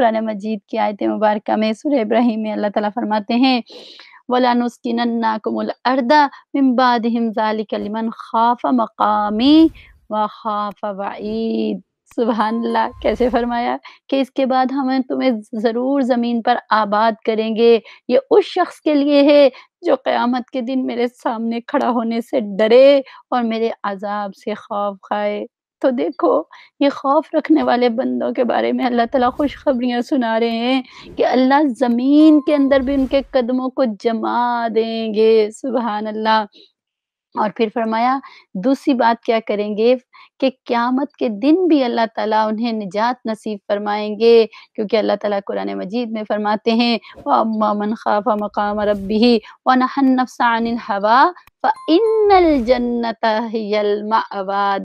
कुरान मजीद की आयत मुबारक में सुर इब्राहिम में अल्लाह ताला फरमाते हैं वला नुस्किनन्नाकुमुल अर्दा मिन बादहिम ज़ालिक लिमन खाफ मकामी व खाफ वईद सुबहान अल्लाह कैसे फरमाया कि इसके बाद हम तुम्हें ज़रूर ज़मीन पर आबाद करेंगे ये उस शख्स के लिए है जो क़यामत के दिन मेरे सामने खड़ा होने से डरे और मेरे अजाब से खौफ खाए तो देखो ये खौफ रखने वाले बंदों के बारे में अल्लाह ताला खुशखबरियाँ सुना रहे हैं कि अल्लाह ज़मीन के अंदर भी उनके कदमों को जमा देंगे सुबह अल्लाह और फिर फरमाया दूसरी बात क्या करेंगे कि क़यामत के दिन भी अल्लाह ताला उन्हें निजात नसीब फरमाएंगे क्योंकि अल्लाह ताला कुरान मजीद में फरमाते हैं मन खाफ मकाम रबी वन हवा फ़